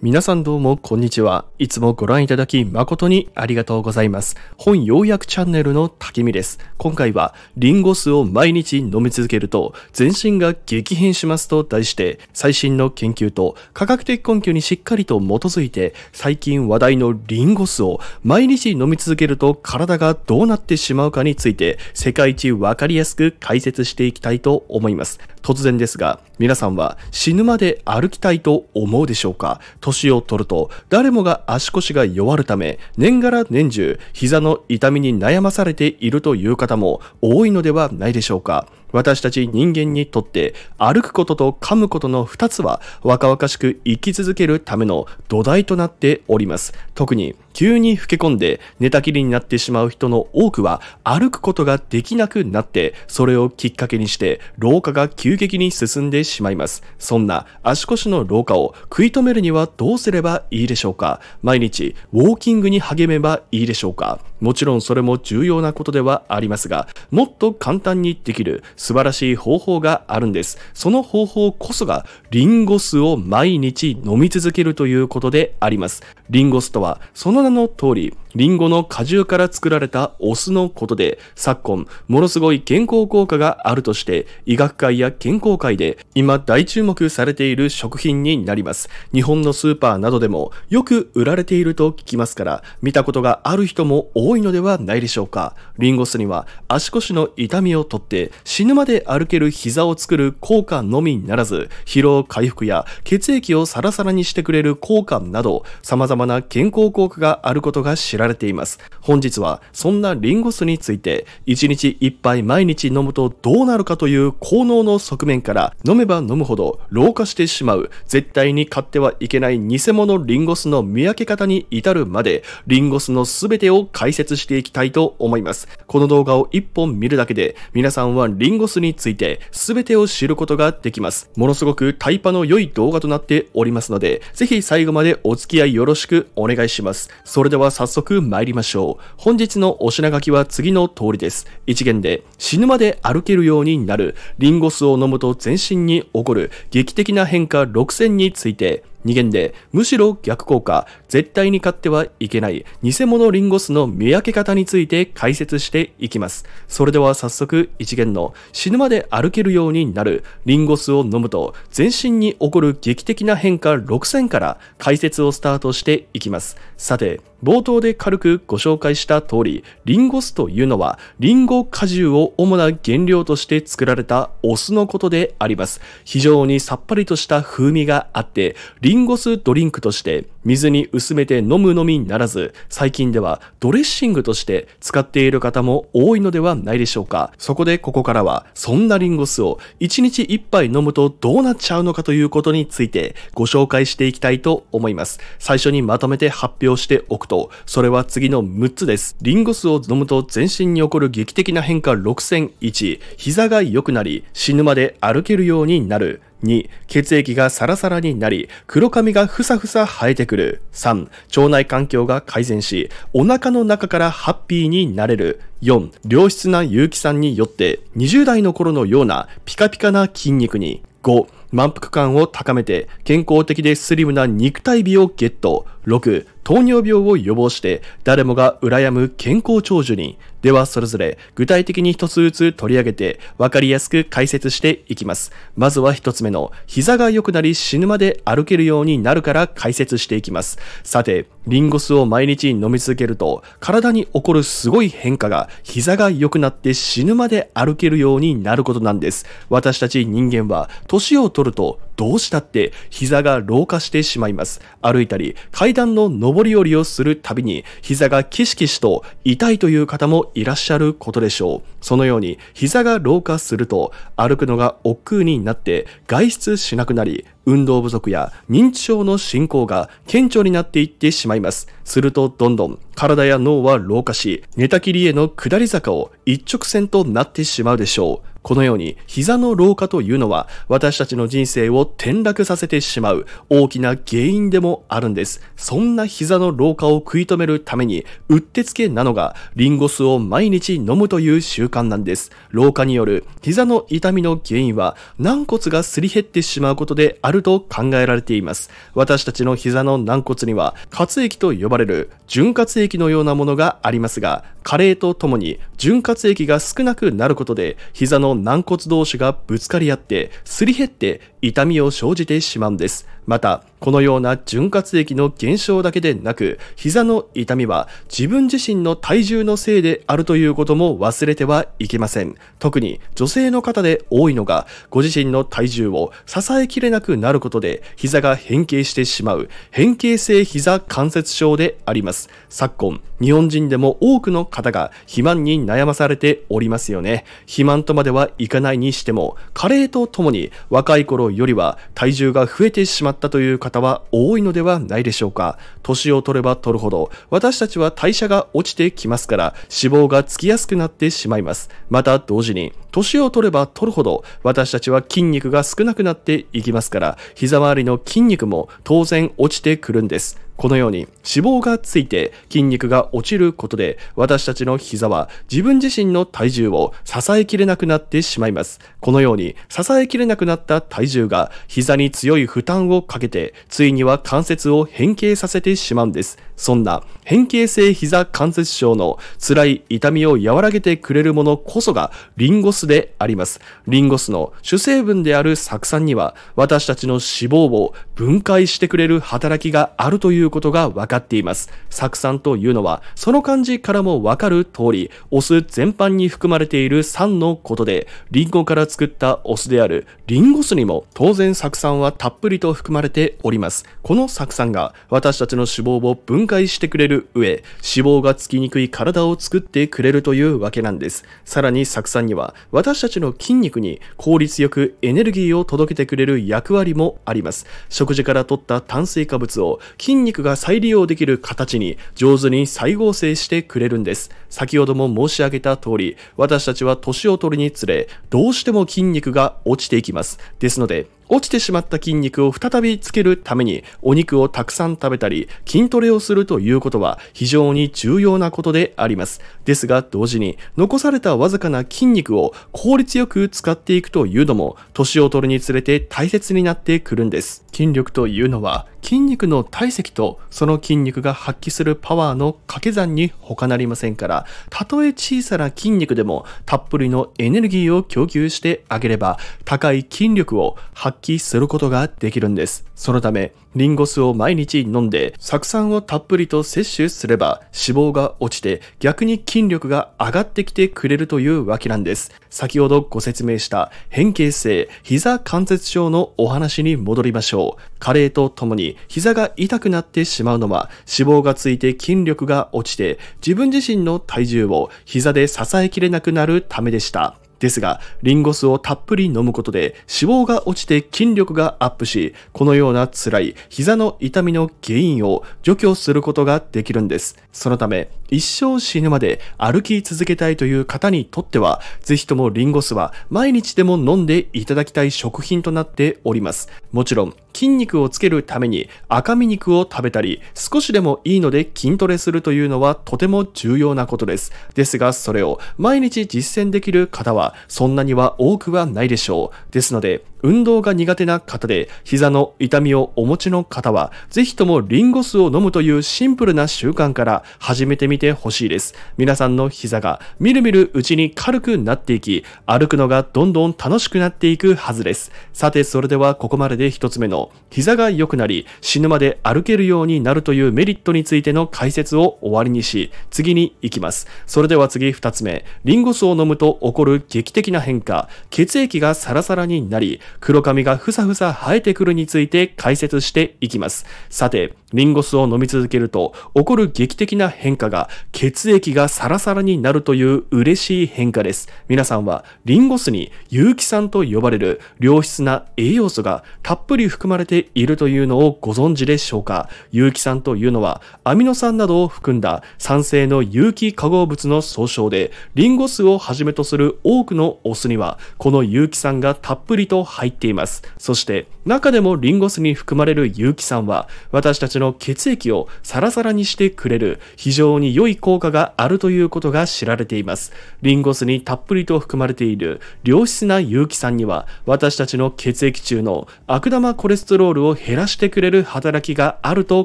皆さんどうもこんにちは。いつもご覧いただき誠にありがとうございます。本要約チャンネルのけ見です。今回はリンゴ酢を毎日飲み続けると全身が激変しますと題して最新の研究と科学的根拠にしっかりと基づいて最近話題のリンゴ酢を毎日飲み続けると体がどうなってしまうかについて世界一わかりやすく解説していきたいと思います。突然ですが皆さんは死ぬまで歩きたいと思うでしょうか年を取ると誰もが足腰が弱るため年がら年中膝の痛みに悩まされているという方も多いのではないでしょうか私たち人間にとって歩くことと噛むことの2つは若々しく生き続けるための土台となっております。特に急に老け込んで寝たきりになってしまう人の多くは歩くことができなくなってそれをきっかけにして老化が急激に進んでしまいます。そんな足腰の老化を食い止めるにはどうすればいいでしょうか毎日ウォーキングに励めばいいでしょうかもちろんそれも重要なことではありますがもっと簡単にできる素晴らしい方法があるんです。その方法こそがリンゴ酢を毎日飲み続けるということであります。リンゴ酢とはその名の通り、リンゴの果汁から作られたお酢のことで、昨今、ものすごい健康効果があるとして、医学会や健康界で今大注目されている食品になります。日本のスーパーなどでもよく売られていると聞きますから、見たことがある人も多いのではないでしょうか。リンゴ酢には足腰の痛みをとって死ぬまで歩ける膝を作る効果のみならず、疲労回復や血液をサラサラにしてくれる効果など、様々な健康効果があることが知られられています。本日はそんなリンゴ酢について、1日1杯毎日飲むとどうなるかという効能の側面から、飲めば飲むほど老化してしまう、絶対に買ってはいけない偽物リンゴ酢の見分け方に至るまで、リンゴ酢の全てを解説していきたいと思います。この動画を1本見るだけで、皆さんはリンゴ酢について全てを知ることができます。ものすごくタイパの良い動画となっておりますので、ぜひ最後までお付き合いよろしくお願いします。それでは早速く参りましょう。本日のお品書きは次の通りです。一元で死ぬまで歩けるようになる、リンゴ酢を飲むと全身に起こる劇的な変化6 0 0 0について、2限で、むしろ逆効果、絶対に買ってはいけない、偽物リンゴ酢の見分け方について解説していきます。それでは早速、1限の死ぬまで歩けるようになる、リンゴ酢を飲むと、全身に起こる劇的な変化6000から解説をスタートしていきます。さて、冒頭で軽くご紹介した通り、リンゴ酢というのは、リンゴ果汁を主な原料として作られたお酢のことであります。非常にさっぱりとした風味があって、リンゴ酢ドリンクとして水に薄めて飲むのみならず、最近ではドレッシングとして使っている方も多いのではないでしょうか。そこでここからは、そんなリンゴ酢を1日1杯飲むとどうなっちゃうのかということについてご紹介していきたいと思います。最初にまとめて発表しておくと、それは次の6つです。リンゴ酢を飲むと全身に起こる劇的な変化6001、膝が良くなり、死ぬまで歩けるようになる。2、血液がサラサラになり、黒髪がふさふさ生えてくる。3、腸内環境が改善し、お腹の中からハッピーになれる。4、良質な有機酸によって、20代の頃のようなピカピカな筋肉に。5、満腹感を高めて、健康的でスリムな肉体美をゲット。6、糖尿病を予防して誰もが羨む健康長寿に、ではそれぞれ具体的に一つずつ取り上げて分かりやすく解説していきます。まずは一つ目の膝が良くなり死ぬまで歩けるようになるから解説していきます。さて、リンゴ酢を毎日飲み続けると体に起こるすごい変化が膝が良くなって死ぬまで歩けるようになることなんです。私たち人間は年を取るとどうしたって膝が老化してしまいます。歩いたり、階段の上り下りをするたびに、膝がキシキシと痛いという方もいらっしゃることでしょう。そのように、膝が老化すると、歩くのが億劫になって、外出しなくなり、運動不足や認知症の進行が顕著になっていってしまいます。するとどんどん体や脳は老化し、寝たきりへの下り坂を一直線となってしまうでしょう。このように、膝の老化というのは、私たちの人生を転落させてしまう大きな原因でもあるんです。そんな膝の老化を食い止めるために、うってつけなのが、リンゴ酢を毎日飲むという習慣なんです。老化による膝の痛みの原因は、軟骨がすり減ってしまうことであると考えられています。私たちの膝の軟骨には、活液と呼ばれる潤滑液のようなものがありますが、加齢とともに潤滑液が少なくなることで膝の軟骨同士がぶつかり合ってすり減って痛みを生じてしまうんですまた、このような潤滑液の減少だけでなく、膝の痛みは自分自身の体重のせいであるということも忘れてはいけません。特に女性の方で多いのが、ご自身の体重を支えきれなくなることで、膝が変形してしまう変形性膝関節症であります。昨今、日本人でも多くの方が肥満に悩まされておりますよね。肥満とまではいかないにしても、加齢とともに若い頃よりは体重が増えてしまっったという方は多いのではないでしょうか。年を取れば取るほど、私たちは代謝が落ちてきますから、脂肪がつきやすくなってしまいます。また同時に、年を取れば取るほど、私たちは筋肉が少なくなっていきますから、膝周りの筋肉も当然落ちてくるんです。このように脂肪がついて筋肉が落ちることで私たちの膝は自分自身の体重を支えきれなくなってしまいます。このように支えきれなくなった体重が膝に強い負担をかけてついには関節を変形させてしまうんです。そんな変形性膝関節症の辛い痛みを和らげてくれるものこそがリンゴ酢であります。リンゴ酢の主成分である酢酸には私たちの脂肪を分解してくれる働きがあるということが分かっています。酢酸というのはその漢字からもわかる通り、お酢全般に含まれている酸のことで、リンゴから作ったお酢であるリンゴ酢にも当然酢酸はたっぷりと含まれております。この酢酸が私たちの脂肪を分解解してくれる上、脂肪がつきにくい体を作ってくれるというわけなんです。さらに酢酸には、私たちの筋肉に効率よくエネルギーを届けてくれる役割もあります。食事から取った炭水化物を筋肉が再利用できる形に上手に再合成してくれるんです。先ほども申し上げた通り、私たちは年を取るにつれ、どうしても筋肉が落ちていきます。ですので、落ちてしまった筋肉を再びつけるためにお肉をたくさん食べたり筋トレをするということは非常に重要なことであります。ですが同時に残されたわずかな筋肉を効率よく使っていくというのも年を取るにつれて大切になってくるんです。筋力というのは筋肉の体積とその筋肉が発揮するパワーの掛け算に他なりませんから、たとえ小さな筋肉でもたっぷりのエネルギーを供給してあげれば高い筋力を発揮することができるんです。そのため、リンゴ酢を毎日飲んで酢酸をたっぷりと摂取すれば脂肪が落ちて逆に筋力が上がってきてくれるというわけなんです。先ほどご説明した変形性膝関節症のお話に戻りましょう。加齢とともに膝が痛くなってしまうのは脂肪がついて筋力が落ちて自分自身の体重を膝で支えきれなくなるためでした。ですが、リンゴ酢をたっぷり飲むことで脂肪が落ちて筋力がアップし、このような辛い膝の痛みの原因を除去することができるんです。そのため、一生死ぬまで歩き続けたいという方にとっては、ぜひともリンゴ酢は毎日でも飲んでいただきたい食品となっております。もちろん、筋肉をつけるために赤身肉を食べたり、少しでもいいので筋トレするというのはとても重要なことです。ですが、それを毎日実践できる方は、そんなには多くはないでしょう。ですので、運動が苦手な方で膝の痛みをお持ちの方は、ぜひともリンゴ酢を飲むというシンプルな習慣から始めてみてほしいです。皆さんの膝がみるみるうちに軽くなっていき、歩くのがどんどん楽しくなっていくはずです。さて、それではここまでで一つ目の、膝が良くなり、死ぬまで歩けるようになるというメリットについての解説を終わりにし、次に行きます。それでは次二つ目、リンゴ酢を飲むと起こる劇的な変化、血液がサラサラになり、黒髪がふさふさ生えてくるについて解説していきます。さて、リンゴ酢を飲み続けると起こる劇的な変化が血液がサラサラになるという嬉しい変化です。皆さんはリンゴ酢に有機酸と呼ばれる良質な栄養素がたっぷり含まれているというのをご存知でしょうか有機酸というのはアミノ酸などを含んだ酸性の有機化合物の総称でリンゴ酢をはじめとする多くのお酢にはこの有機酸がたっぷりと入っています。そして中でもリンゴ酢に含まれる有機酸は私たち手の血液をサラサラにしてくれる非常に良い効果があるということが知られていますリンゴ酢にたっぷりと含まれている良質な有機酸には私たちの血液中の悪玉コレステロールを減らしてくれる働きがあると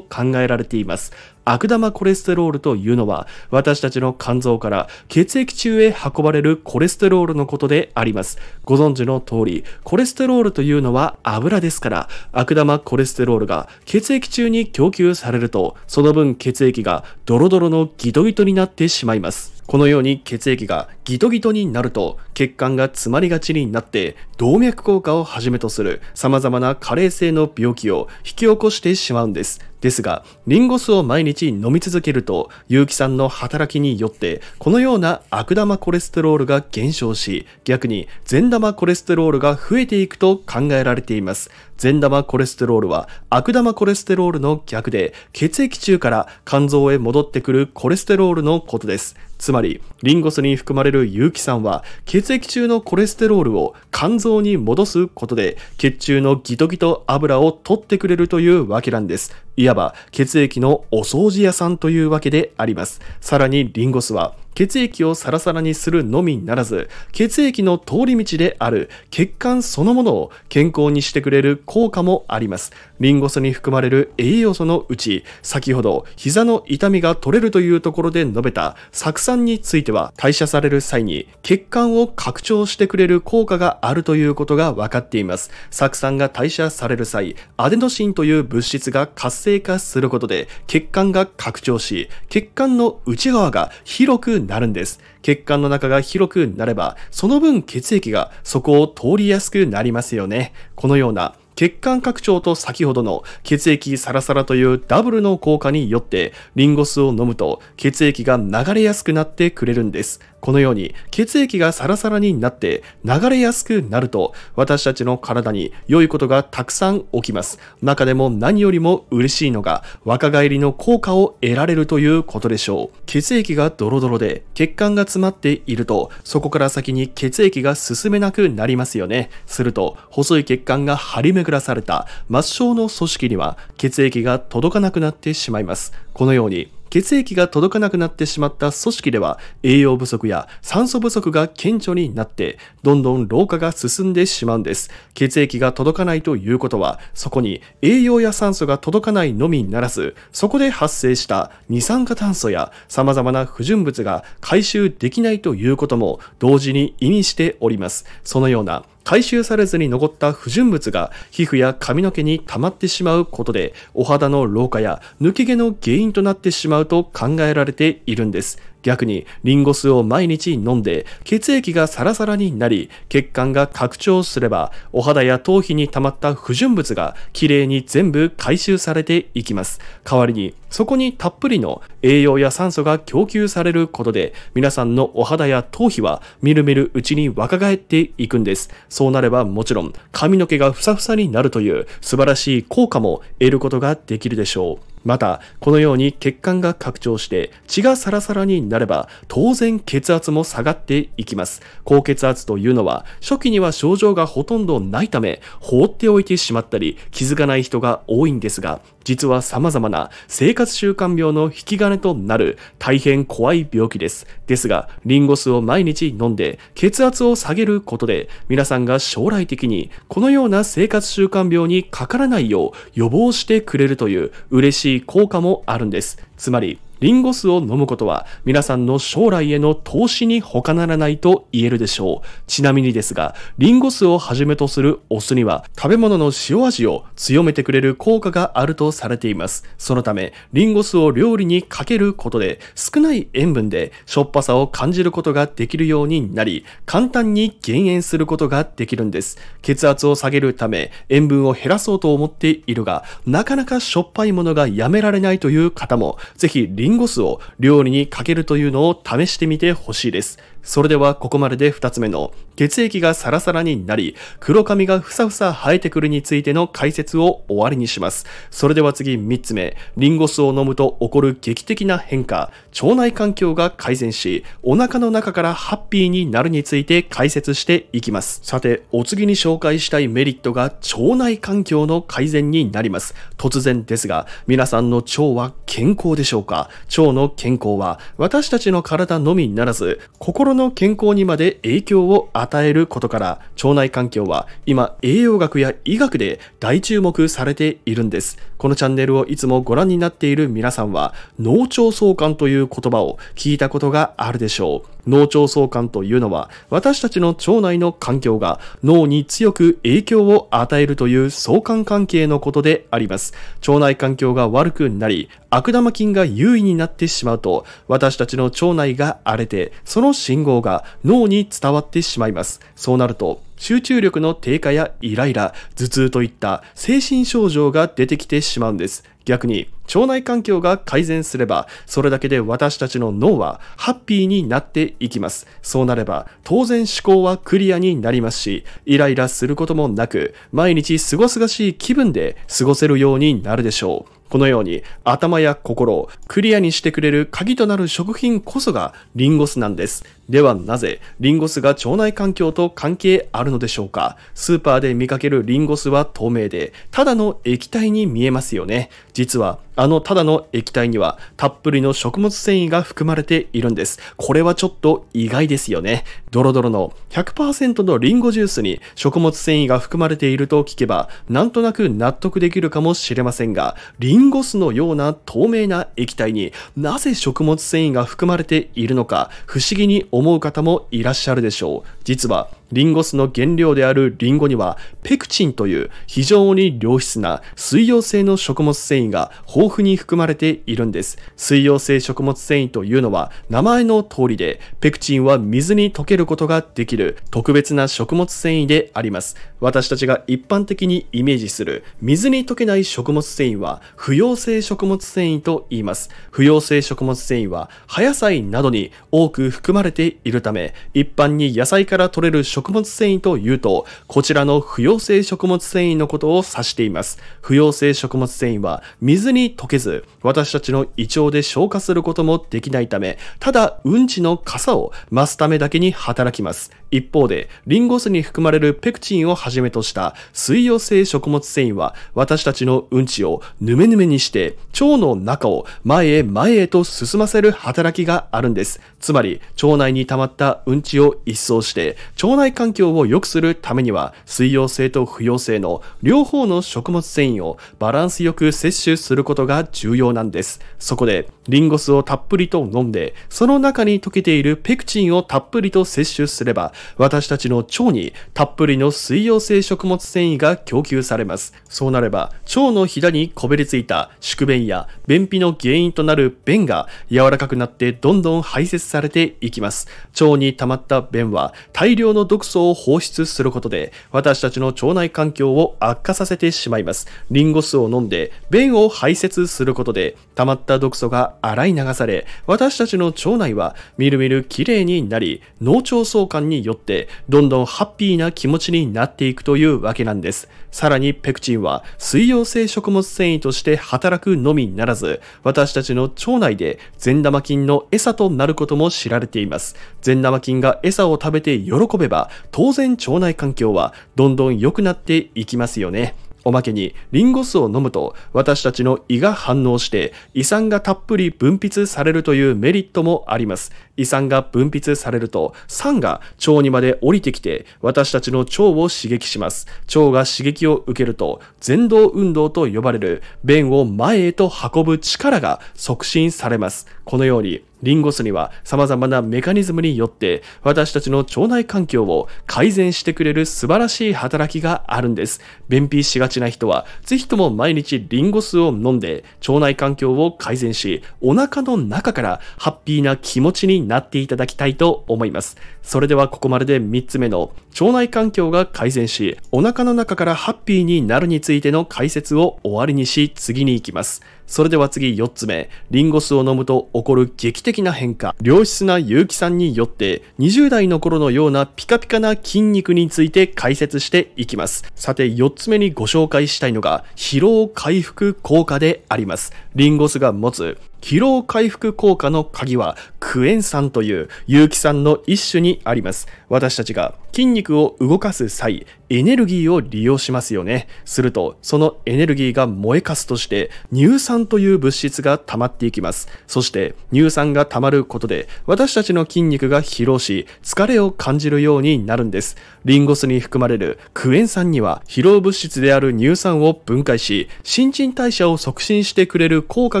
考えられています悪玉コレステロールというのは私たちの肝臓から血液中へ運ばれるコレステロールのことでありますご存知の通りコレステロールというのは油ですから悪玉コレステロールが血液中に供給されるとその分血液がドロドロのギトギトになってしまいますこのように血液がギトギトになると血管が詰まりがちになって動脈硬化をはじめとする様々な加齢性の病気を引き起こしてしまうんです。ですが、リンゴ酢を毎日飲み続けると、有機酸の働きによって、このような悪玉コレステロールが減少し、逆に善玉コレステロールが増えていくと考えられています。善玉コレステロールは悪玉コレステロールの逆で、血液中から肝臓へ戻ってくるコレステロールのことです。つまりリンゴ酢に含まれる有機酸は血液中のコレステロールを肝臓に戻すことで血中のギトギト油を取ってくれるというわけなんですいわば血液のお掃除屋さんというわけでありますさらにリンゴ酢は血液をサラサラにするのみならず、血液の通り道である血管そのものを健康にしてくれる効果もあります。リンゴ酢に含まれる栄養素のうち、先ほど膝の痛みが取れるというところで述べた酢酸については、代謝される際に血管を拡張してくれる効果があるということが分かっています。酢酸が代謝される際、アデノシンという物質が活性化することで血管が拡張し、血管の内側が広くなるんです。血管の中が広くなれば、その分血液がそこを通りやすくなりますよね。このような血管拡張と先ほどの血液サラサラというダブルの効果によってリンゴ酢を飲むと血液が流れやすくなってくれるんです。このように血液がサラサラになって流れやすくなると私たちの体に良いことがたくさん起きます。中でも何よりも嬉しいのが若返りの効果を得られるということでしょう。血液がドロドロで血管が詰まっているとそこから先に血液が進めなくなりますよね。すると細い血管が張り巡暮らされた末梢の組織には血液が届かなくなってしまいます。このように血液が届かなくなってしまった組織では栄養不足や酸素不足が顕著になってどんどん老化が進んでしまうんです血液が届かないということはそこに栄養や酸素が届かないのみならずそこで発生した二酸化炭素や様々な不純物が回収できないということも同時に意味しておりますそのような回収されずに残った不純物が皮膚や髪の毛に溜まってしまうことでお肌の老化や抜け毛の原因となってしまうと考えられているんです逆にリンゴ酢を毎日飲んで血液がサラサラになり血管が拡張すればお肌や頭皮に溜まった不純物がきれいに全部回収されていきます代わりにそこにたっぷりの栄養や酸素が供給されることで皆さんのお肌や頭皮はみるみるうちに若返っていくんですそうなればもちろん髪の毛がふさふさになるという素晴らしい効果も得ることができるでしょうまた、このように血管が拡張して血がサラサラになれば、当然血圧も下がっていきます。高血圧というのは、初期には症状がほとんどないため、放っておいてしまったり、気づかない人が多いんですが、実は様々な生活習慣病の引き金となる大変怖い病気です。ですが、リンゴ酢を毎日飲んで血圧を下げることで、皆さんが将来的にこのような生活習慣病にかからないよう予防してくれるという嬉しい効果もあるんです。つまり、リンゴ酢を飲むことは皆さんの将来への投資に他ならないと言えるでしょう。ちなみにですが、リンゴ酢をはじめとするお酢には食べ物の塩味を強めてくれる効果があるとされています。そのため、リンゴ酢を料理にかけることで少ない塩分でしょっぱさを感じることができるようになり、簡単に減塩することができるんです。血圧を下げるため塩分を減らそうと思っているが、なかなかしょっぱいものがやめられないという方も、ぜひリンンゴ酢を料理にかけるというのを試してみてほしいです。それではここまでで2つ目の血液がサラサラになり黒髪がふさふさ生えてくるについての解説を終わりにします。それでは次3つ目、リンゴ酢を飲むと起こる劇的な変化、腸内環境が改善しお腹の中からハッピーになるについて解説していきます。さて、お次に紹介したいメリットが腸内環境の改善になります。突然ですが、皆さんの腸は健康でしょうか腸の健康は私たちの体のみならず心の健康にまで影響を与えることから腸内環境は今栄養学や医学で大注目されているんですこのチャンネルをいつもご覧になっている皆さんは脳腸相関という言葉を聞いたことがあるでしょう脳腸相関というのは私たちの腸内の環境が脳に強く影響を与えるという相関関係のことであります腸内環境が悪くなり悪玉菌が優位になってしまうと私たちの腸内が荒れてその心信号が脳に伝わってしまいます。そうなると、集中力の低下やイライラ、頭痛といった精神症状が出てきてしまうんです。逆に腸内環境が改善すればそれだけで私たちの脳はハッピーになっていきますそうなれば当然思考はクリアになりますしイライラすることもなく毎日すがしい気分で過ごせるようになるでしょうこのように頭や心をクリアにしてくれる鍵となる食品こそがリンゴ酢なんですではなぜ、リンゴ酢が腸内環境と関係あるのでしょうかスーパーで見かけるリンゴ酢は透明で、ただの液体に見えますよね。実は、あのただの液体にはたっぷりの食物繊維が含まれているんです。これはちょっと意外ですよね。ドロドロの100%のリンゴジュースに食物繊維が含まれていると聞けば、なんとなく納得できるかもしれませんが、リンゴ酢のような透明な液体になぜ食物繊維が含まれているのか不思議に思う方もいらっしゃるでしょう実はリンゴ酢の原料であるリンゴには、ペクチンという非常に良質な水溶性の食物繊維が豊富に含まれているんです。水溶性食物繊維というのは名前の通りで、ペクチンは水に溶けることができる特別な食物繊維であります。私たちが一般的にイメージする水に溶けない食物繊維は不溶性食物繊維と言います。不溶性食物繊維は葉野菜などに多く含まれているため、一般に野菜から取れる食食物繊維というと、こちらの不溶性食物繊維のことを指しています。不溶性食物繊維は水に溶けず、私たちの胃腸で消化することもできないため、ただうんちの傘を増すためだけに働きます。一方で、リンゴ酢に含まれるペクチンをはじめとした水溶性食物繊維は、私たちのうんちをヌメヌメにして、腸の中を前へ前へと進ませる働きがあるんです。つまり、腸内に溜まったうんちを一掃して、腸内内環境を良くするためには、水溶性と不溶性の両方の食物繊維をバランスよく摂取することが重要なんです。そこで、リンゴ酢をたっぷりと飲んで、その中に溶けているペクチンをたっぷりと摂取すれば、私たちの腸にたっぷりの水溶性食物繊維が供給されます。そうなれば、腸のひだにこびりついた宿便や便秘の原因となる便が柔らかくなってどんどん排泄されていきます。腸に溜まった便は大量の毒素を放出することで、私たちの腸内環境を悪化させてしまいます。リンゴ酢を飲んで、便を排泄することで、溜まった毒素が洗い流され、私たちの腸内はみるみる綺麗になり、脳腸相関によって、どんどんハッピーな気持ちになっていくというわけなんです。さらにペクチンは、水溶性食物繊維として働くのみならず、私たちの腸内で善玉菌の餌となることも知られています。善玉菌が餌を食べて喜べば、当然腸内環境はどんどん良くなっていきますよね。おまけに、リンゴ酢を飲むと、私たちの胃が反応して、胃酸がたっぷり分泌されるというメリットもあります。胃酸が分泌されると、酸が腸にまで降りてきて、私たちの腸を刺激します。腸が刺激を受けると、前動運動と呼ばれる、便を前へと運ぶ力が促進されます。このように、リンゴ酢には様々なメカニズムによって私たちの腸内環境を改善してくれる素晴らしい働きがあるんです。便秘しがちな人はぜひとも毎日リンゴ酢を飲んで腸内環境を改善しお腹の中からハッピーな気持ちになっていただきたいと思います。それではここまでで3つ目の腸内環境が改善しお腹の中からハッピーになるについての解説を終わりにし次に行きます。それでは次4つ目、リンゴ酢を飲むと起こる劇的的な変化、良質な結城さんによって、20代の頃のようなピカピカな筋肉について解説していきます。さて、4つ目にご紹介したいのが、疲労回復効果であります。リンゴ酢が持つ疲労回復効果の鍵はクエン酸という有機酸の一種にあります。私たちが筋肉を動かす際、エネルギーを利用しますよね。すると、そのエネルギーが燃えかすとして、乳酸という物質が溜まっていきます。そして、乳酸が溜まることで、私たちの筋肉が疲労し、疲れを感じるようになるんです。リンゴ酢に含まれるクエン酸には、疲労物質である乳酸を分解し、新陳代謝を促進してくれる効果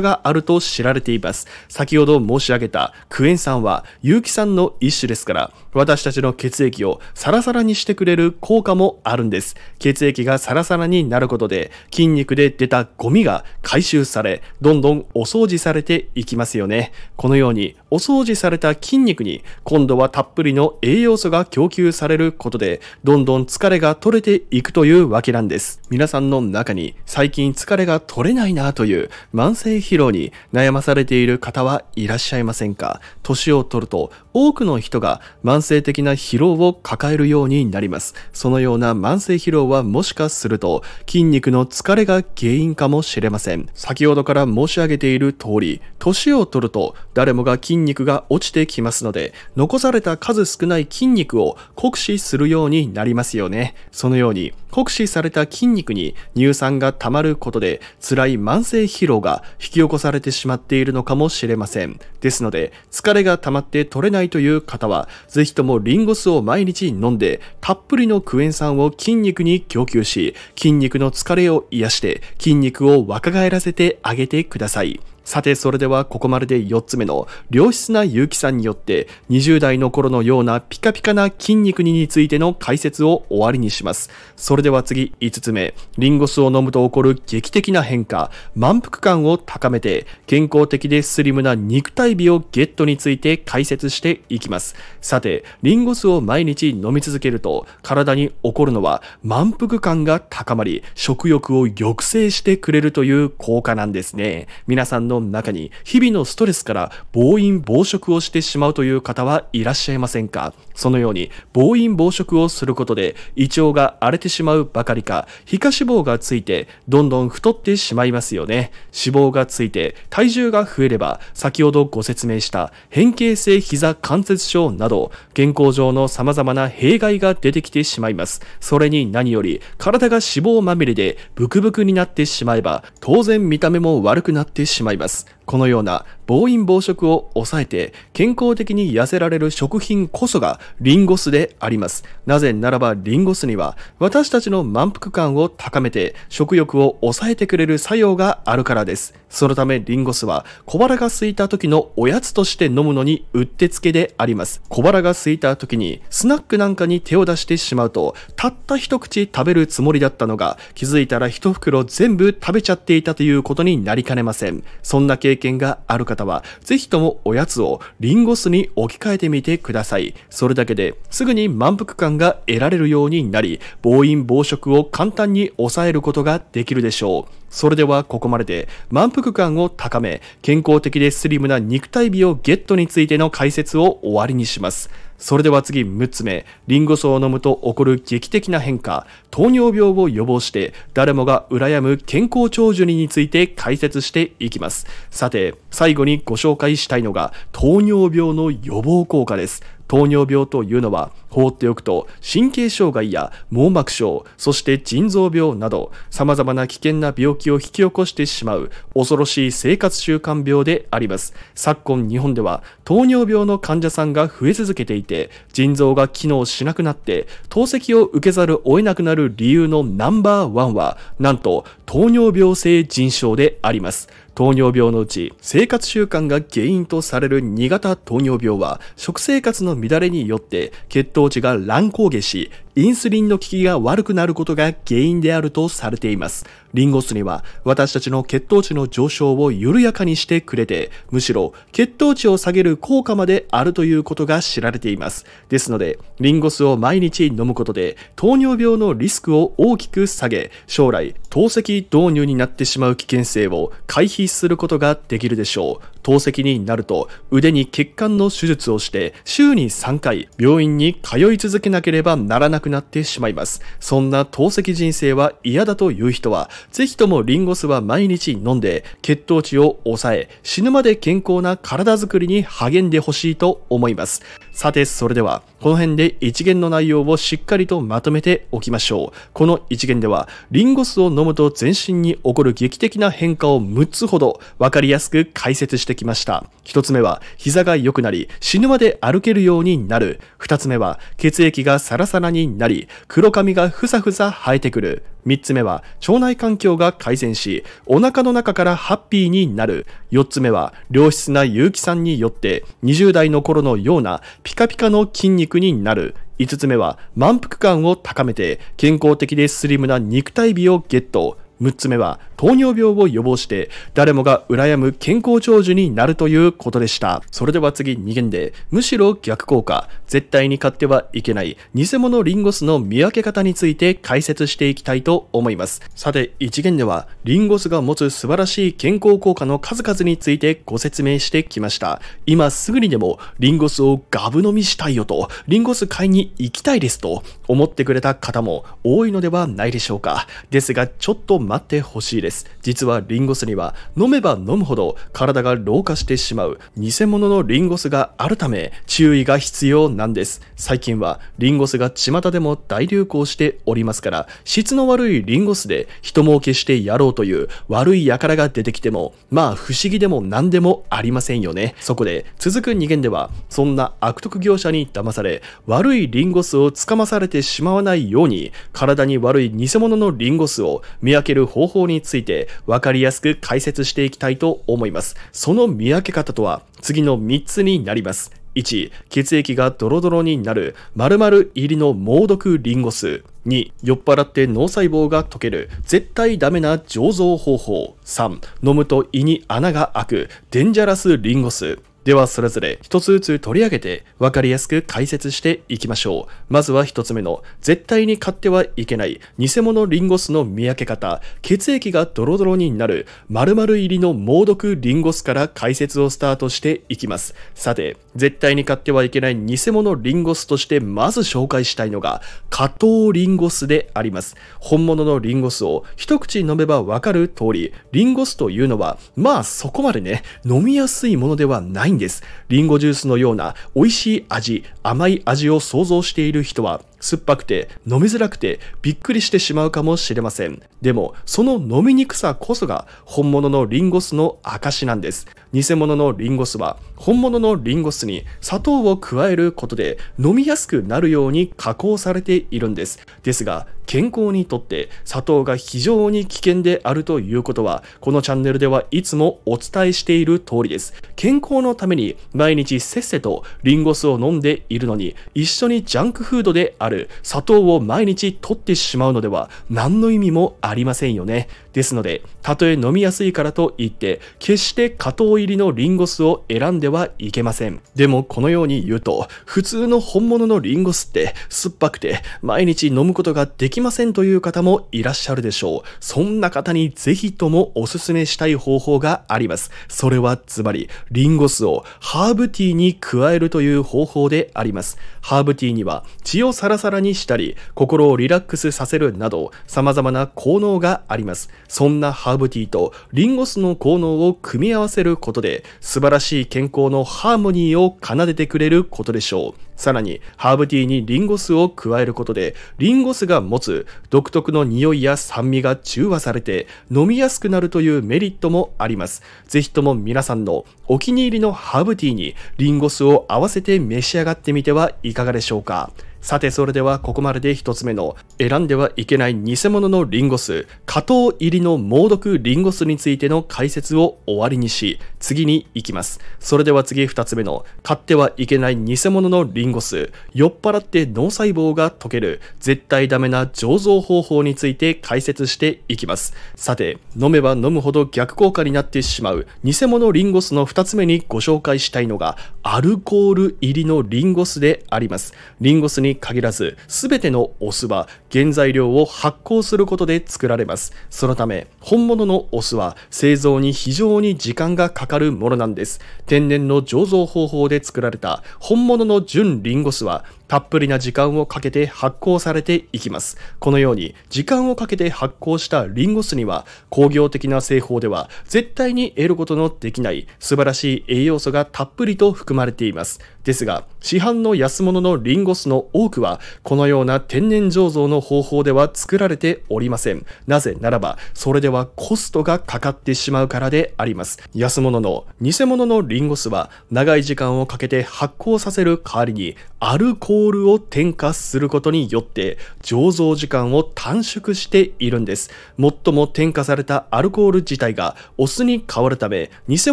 があると知られられています。先ほど申し上げたクエン酸は有機酸の一種ですから、私たちの血液をサラサラにしてくれる効果もあるんです。血液がサラサラになることで、筋肉で出たゴミが回収され、どんどんお掃除されていきますよね。このように、お掃除された筋肉に、今度はたっぷりの栄養素が供給されることで、どんどん疲れが取れていくというわけなんです。皆さんの中に、最近疲れが取れないなという慢性疲労に悩まされている方はいらっしゃいませんか年を取ると多くの人が慢性的な疲労を抱えるようになります。そのような慢性疲労はもしかすると筋肉の疲れが原因かもしれません。先ほどから申し上げている通り、年を取ると誰もが筋肉が落ちてきますので、残された数少ない筋肉を酷使するようになりますよね。そのように酷使された筋肉に乳酸が溜まることで辛い慢性疲労が引き起こされてしまっているのかもしれません。ですので、疲れが溜まって取れないという方は、ぜひともリンゴ酢を毎日飲んで、たっぷりのクエン酸を筋肉に供給し、筋肉の疲れを癒して、筋肉を若返らせてあげてください。さて、それではここまでで4つ目の良質な結城さんによって20代の頃のようなピカピカな筋肉にについての解説を終わりにします。それでは次5つ目、リンゴ酢を飲むと起こる劇的な変化、満腹感を高めて健康的でスリムな肉体美をゲットについて解説していきます。さて、リンゴ酢を毎日飲み続けると体に起こるのは満腹感が高まり食欲を抑制してくれるという効果なんですね。皆さんのの中に日々のストレスから暴飲暴食をしてしまうという方はいらっしゃいませんかそのように暴飲暴食をすることで胃腸が荒れてしまうばかりか皮下脂肪がついてどんどん太ってしまいますよね脂肪がついて体重が増えれば先ほどご説明した変形性膝関節症など健康上の様々な弊害が出てきてしまいますそれに何より体が脂肪まみれでブクブクになってしまえば当然見た目も悪くなってしまいますこのような暴飲暴食を抑えて健康的に痩せられる食品こそがリンゴ酢であります。なぜならばリンゴ酢には私たちの満腹感を高めて食欲を抑えてくれる作用があるからです。そのためリンゴ酢は小腹が空いた時のおやつとして飲むのにうってつけであります。小腹が空いた時にスナックなんかに手を出してしまうとたった一口食べるつもりだったのが気づいたら一袋全部食べちゃっていたということになりかねません。そんな経経験がある方は、ぜひともおやつをリンゴ酢に置き換えてみてください。それだけですぐに満腹感が得られるようになり、暴飲暴食を簡単に抑えることができるでしょう。それではここまでで満腹感を高め、健康的でスリムな肉体美をゲットについての解説を終わりにします。それでは次6つ目、リンゴ酢を飲むと起こる劇的な変化、糖尿病を予防して、誰もが羨む健康長寿にについて解説していきます。さて、最後にご紹介したいのが、糖尿病の予防効果です。糖尿病というのは放っておくと神経障害や網膜症そして腎臓病など様々な危険な病気を引き起こしてしまう恐ろしい生活習慣病であります昨今日本では糖尿病の患者さんが増え続けていて腎臓が機能しなくなって透析を受けざるを得なくなる理由のナンバーワンはなんと糖尿病性腎症であります糖尿病のうち生活習慣が原因とされる2型糖尿病は食生活の乱れによって血糖値が乱高下しインスリンの効きが悪くなることが原因であるとされています。リンゴ酢には私たちの血糖値の上昇を緩やかにしてくれて、むしろ血糖値を下げる効果まであるということが知られています。ですので、リンゴ酢を毎日飲むことで糖尿病のリスクを大きく下げ、将来透析導入になってしまう危険性を回避することができるでしょう。透析になると腕に血管の手術をして週に3回病院に通い続けなければならなくなってしまいます。そんな透析人生は嫌だという人はぜひともリンゴ酢は毎日飲んで血糖値を抑え死ぬまで健康な体づくりに励んでほしいと思います。さてそれではこの辺で一元の内容をしっかりとまとめておきましょう。この一元ではリンゴ酢を飲むと全身に起こる劇的な変化を6つほど分かりやすく解説してってきました。一つ目は、膝が良くなり、死ぬまで歩けるようになる。二つ目は、血液がサラサラになり、黒髪がふさふさ生えてくる。3つ目は腸内環境が改善しお腹の中からハッピーになる4つ目は良質な有機酸によって20代の頃のようなピカピカの筋肉になる5つ目は満腹感を高めて健康的でスリムな肉体美をゲット6つ目は糖尿病を予防して誰もが羨む健康長寿になるということでした。それでは次2限で、むしろ逆効果、絶対に買ってはいけない偽物リンゴ酢の見分け方について解説していきたいと思います。さて1限では、リンゴ酢が持つ素晴らしい健康効果の数々についてご説明してきました。今すぐにでもリンゴ酢をガブ飲みしたいよと、リンゴ酢買いに行きたいですと思ってくれた方も多いのではないでしょうか。ですがちょっと待ってほしいです実はリンゴ酢には飲めば飲むほど体が老化してしまう偽物のリンゴ酢があるため注意が必要なんです最近はリンゴ酢が巷でも大流行しておりますから質の悪いリンゴ酢で人儲けしてやろうという悪い輩が出てきてもまあ不思議でも何でもありませんよねそこで続く2限ではそんな悪徳業者に騙され悪いリンゴ酢をつかまされてしまわないように体に悪い偽物のリンゴ酢を見分ける方法についてついて分かりやすく解説していきたいと思います。その見分け方とは次の3つになります。1、血液がドロドロになる〇〇入りの猛毒リンゴ酢。2、酔っ払って脳細胞が溶ける絶対ダメな醸造方法。3、飲むと胃に穴が開くデンジャラスリンゴ酢。ではそれぞれ一つずつ取り上げて分かりやすく解説していきましょう。まずは一つ目の絶対に買ってはいけない偽物リンゴ酢の見分け方、血液がドロドロになる丸々入りの猛毒リンゴ酢から解説をスタートしていきます。さて、絶対に買ってはいけない偽物リンゴ酢としてまず紹介したいのが、加糖リンゴ酢であります。本物のリンゴ酢を一口飲めばわかる通り、リンゴ酢というのは、まあそこまでね、飲みやすいものではないんです。リンゴジュースのような美味しい味、甘い味を想像している人は酸っぱくて飲みづらくてびっくりしてしまうかもしれません。でも、その飲みにくさこそが本物のリンゴ酢の証なんです。偽物のリンゴ酢は本物のリンゴ酢に砂糖を加えることで飲みやすくなるように加工されているんです。ですが、健康にとって砂糖が非常に危険であるということは、このチャンネルではいつもお伝えしている通りです。健康のために毎日せっせとリンゴ酢を飲んでいるのに、一緒にジャンクフードである砂糖を毎日取ってしまうのでは何の意味もありませんよね。ですので、たとえ飲みやすいからといって、決して加糖入りのリンゴ酢を選んではいけません。でもこのように言うと、普通の本物のリンゴ酢って酸っぱくて毎日飲むことができませんという方もいらっしゃるでしょう。そんな方にぜひともおすすめしたい方法があります。それはズバリ、リンゴ酢をハーブティーに加えるという方法であります。ハーブティーには血をサラサラにしたり、心をリラックスさせるなど様々な効能があります。そんなハーブティーとリンゴ酢の効能を組み合わせることで素晴らしい健康のハーモニーを奏でてくれることでしょう。さらに、ハーブティーにリンゴ酢を加えることで、リンゴ酢が持つ独特の匂いや酸味が中和されて飲みやすくなるというメリットもあります。ぜひとも皆さんのお気に入りのハーブティーにリンゴ酢を合わせて召し上がってみてはいかがでしょうか。さてそれではここまでで1つ目の選んではいけない偽物のリンゴ酢加糖入りの猛毒リンゴ酢についての解説を終わりにし次に行きますそれでは次2つ目の買ってはいけない偽物のリンゴ酢酔っ払って脳細胞が溶ける絶対ダメな醸造方法について解説していきますさて飲めば飲むほど逆効果になってしまう偽物リンゴ酢の2つ目にご紹介したいのがアルコール入りのリンゴ酢でありますリンゴ酢にに限らず、すべてのお酢は原材料を発酵することで作られます。そのため、本物のお酢は製造に非常に時間がかかるものなんです。天然の醸造方法で作られた本物の純リンゴ酢はたっぷりな時間をかけて発酵されていきます。このように時間をかけて発酵したリンゴ酢には工業的な製法では絶対に得ることのできない素晴らしい栄養素がたっぷりと含まれています。ですが、市販の安物のリンゴ酢の多くはこのような天然醸造の方法では作られておりません。なぜならば、それではコストがかかってしまうからであります。安物の偽物のリンゴ酢は長い時間をかけて発酵させる代わりにアルコールホールを添加することによって醸造時間を短縮しているんです最も添加されたアルコール自体がお酢に変わるため偽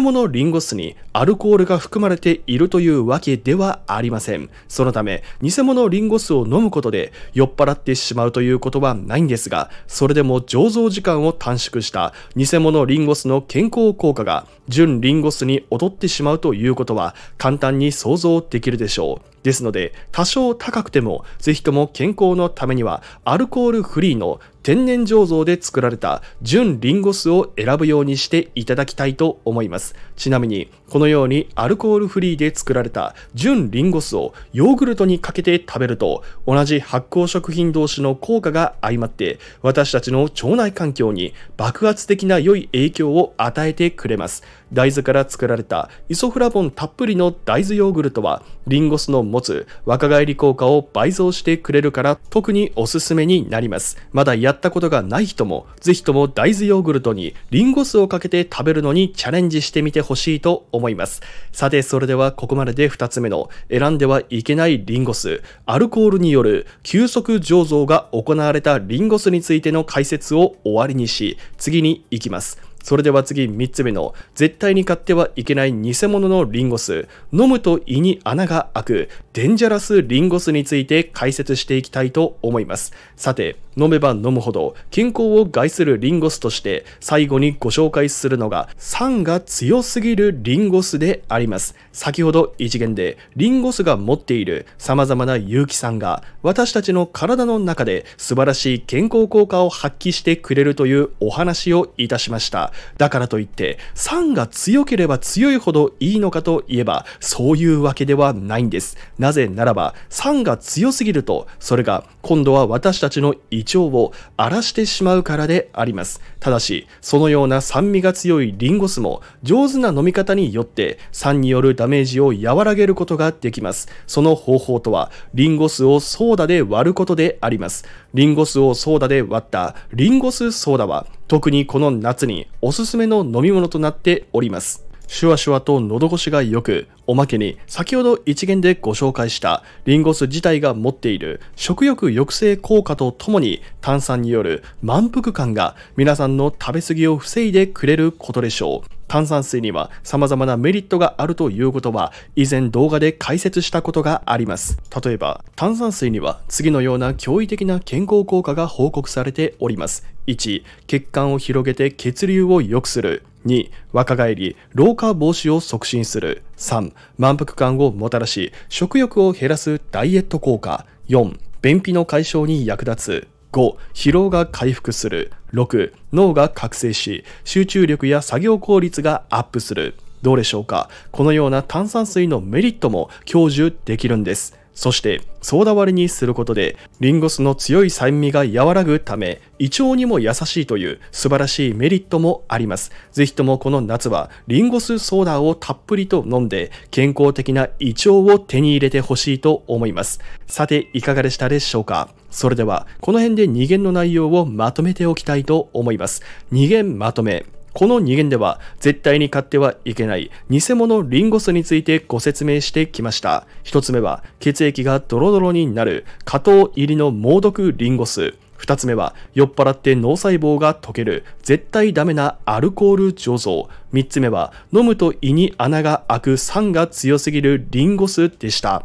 物リンゴ酢にアルコールが含まれているというわけではありませんそのため偽物リンゴ酢を飲むことで酔っ払ってしまうということはないんですがそれでも醸造時間を短縮した偽物リンゴ酢の健康効果が純リンゴ酢に劣ってしまうということは簡単に想像できるでしょうですので、多少高くても、ぜひとも健康のためには、アルコールフリーの天然醸造で作られた純リンゴ酢を選ぶようにしていただきたいと思います。ちなみに、このようにアルコールフリーで作られた純リンゴ酢をヨーグルトにかけて食べると、同じ発酵食品同士の効果が相まって、私たちの腸内環境に爆発的な良い影響を与えてくれます。大豆から作られたイソフラボンたっぷりの大豆ヨーグルトは、リンゴ酢の持つ若返り効果を倍増してくれるから特におすすめになります。まだややったことがない人も、ぜひとも大豆ヨーグルトにリンゴ酢をかけて食べるのにチャレンジしてみてほしいと思います。さて、それではここまでで2つ目の選んではいけないリンゴ酢、アルコールによる急速醸造が行われたリンゴ酢についての解説を終わりにし、次に行きます。それでは次3つ目の絶対に買ってはいけない偽物のリンゴ酢飲むと胃に穴が開くデンジャラスリンゴ酢について解説していきたいと思います。さて、飲めば飲むほど健康を害するリンゴ酢として最後にご紹介するのが酸が強すぎるリンゴ酢であります。先ほど一元でリンゴ酢が持っている様々な有機酸が私たちの体の中で素晴らしい健康効果を発揮してくれるというお話をいたしました。だからといって酸が強ければ強いほどいいのかといえばそういうわけではないんです。なぜならば酸が強すぎるとそれが今度は私たちの胃腸を荒らしてしまうからでありますただしそのような酸味が強いリンゴ酢も上手な飲み方によって酸によるダメージを和らげることができますその方法とはリンゴ酢をソーダで割ることでありますリンゴ酢をソーダで割ったリンゴ酢ソーダは特にこの夏におすすめの飲み物となっておりますシュワシュワと喉越しが良くおまけに、先ほど一元でご紹介したリンゴ酢自体が持っている食欲抑制効果とともに炭酸による満腹感が皆さんの食べ過ぎを防いでくれることでしょう。炭酸水には様々なメリットがあるということは以前動画で解説したことがあります。例えば炭酸水には次のような驚異的な健康効果が報告されております。1、血管を広げて血流を良くする。2、若返り、老化防止を促進する。3満腹感をもたらし食欲を減らすダイエット効果4便秘の解消に役立つ5疲労が回復する6脳が覚醒し集中力や作業効率がアップするどうでしょうかこのような炭酸水のメリットも享受できるんですそしてソーダ割りにすることでリンゴ酢の強い酸味が和らぐため胃腸にも優しいという素晴らしいメリットもありますぜひともこの夏はリンゴ酢ソーダをたっぷりと飲んで健康的な胃腸を手に入れてほしいと思いますさていかがでしたでしょうかそれではこの辺で2限の内容をまとめておきたいと思います2限まとめこの2限では絶対に買ってはいけない偽物リンゴ酢についてご説明してきました。1つ目は血液がドロドロになる加糖入りの猛毒リンゴ酢。2つ目は酔っ払って脳細胞が溶ける絶対ダメなアルコール醸造。3つ目は飲むと胃に穴が開く酸が強すぎるリンゴ酢でした。